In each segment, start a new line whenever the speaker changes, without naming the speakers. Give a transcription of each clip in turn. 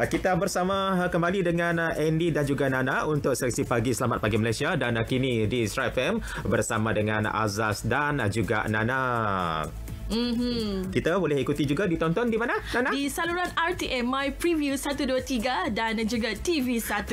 Ah, kita bersama ah, kembali dengan ah, Andy dan juga Nana untuk sesi pagi Selamat Pagi Malaysia dan kini di Strive FM bersama dengan Azaz dan juga Nana.
Mm-hmm.
Kita boleh ikuti juga ditonton di mana,
Nana? Di saluran RTM My Preview 123 dan juga TV1.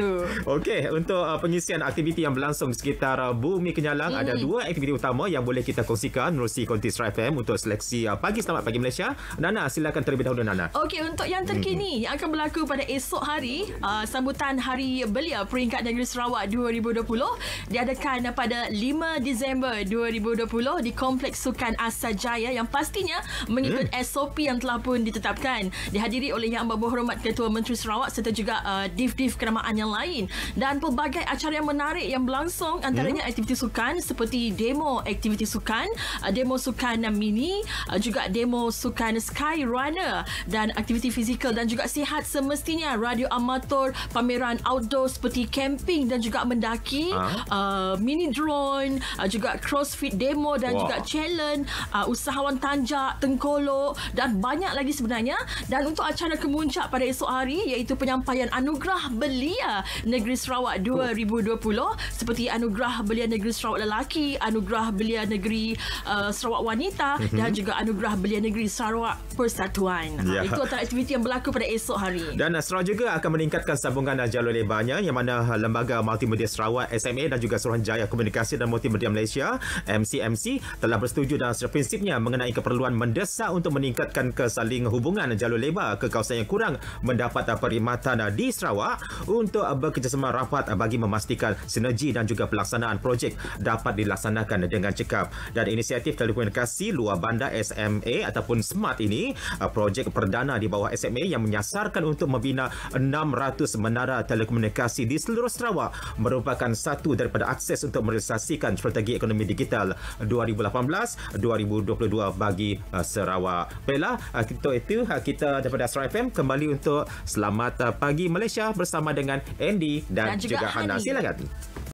Okey, untuk uh, pengisian aktiviti yang berlangsung di sekitar uh, Bumi Kenyalang, mm-hmm. ada dua aktiviti utama yang boleh kita kongsikan melalui konti Serai FM untuk seleksi uh, Pagi Selamat Pagi Malaysia. Nana, silakan terlebih dahulu, Nana.
Okey, untuk yang terkini mm-hmm. yang akan berlaku pada esok hari, uh, sambutan Hari Belia Peringkat Negeri Sarawak 2020 diadakan pada 5 Disember 2020 di Kompleks Sukan Asajaya yang pas pastinya mengikut hmm. SOP yang telah pun ditetapkan dihadiri oleh Yang Amat Berhormat Ketua Menteri Sarawak serta juga uh, div-div keramaan yang lain dan pelbagai acara yang menarik yang berlangsung antaranya hmm. aktiviti sukan seperti demo aktiviti sukan uh, demo sukan mini uh, juga demo sukan sky runner dan aktiviti fizikal dan juga sihat semestinya radio amator pameran outdoor seperti camping dan juga mendaki ha? uh, mini drone uh, juga crossfit demo dan wow. juga challenge uh, usahawan tanah panjat, tengkolok dan banyak lagi sebenarnya. Dan untuk acara kemuncak pada esok hari iaitu penyampaian anugerah belia ah, Negeri Sarawak 2020 seperti anugerah belia Negeri Sarawak lelaki, anugerah belia Negeri uh, Sarawak wanita mm-hmm. dan juga anugerah belia Negeri Sarawak Persatuan. Ah, ya. Ha, itu antara aktiviti yang berlaku pada esok hari.
Dan uh, Sarawak juga akan meningkatkan sambungan uh, jalur lebarnya yang mana Lembaga Multimedia Sarawak SMA dan juga Suruhanjaya Komunikasi dan Multimedia Malaysia MCMC telah bersetuju dalam prinsipnya mengenai keperluan mendesak untuk meningkatkan kesaling hubungan jalur lebar ke kawasan yang kurang mendapat perkhidmatan di Sarawak untuk bekerjasama rapat bagi memastikan sinergi dan juga pelaksanaan projek dapat dilaksanakan dengan cekap. Dan inisiatif telekomunikasi luar bandar SMA ataupun SMART ini projek perdana di bawah SMA yang menyasarkan untuk membina 600 menara telekomunikasi di seluruh Sarawak merupakan satu daripada akses untuk merealisasikan strategi ekonomi digital 2018-2022 bagi uh, Sarawak. Baiklah, uh, itu uh, kita daripada Astro FM kembali untuk Selamat uh, Pagi Malaysia bersama dengan Andy dan, dan juga, juga Hana. Silakan.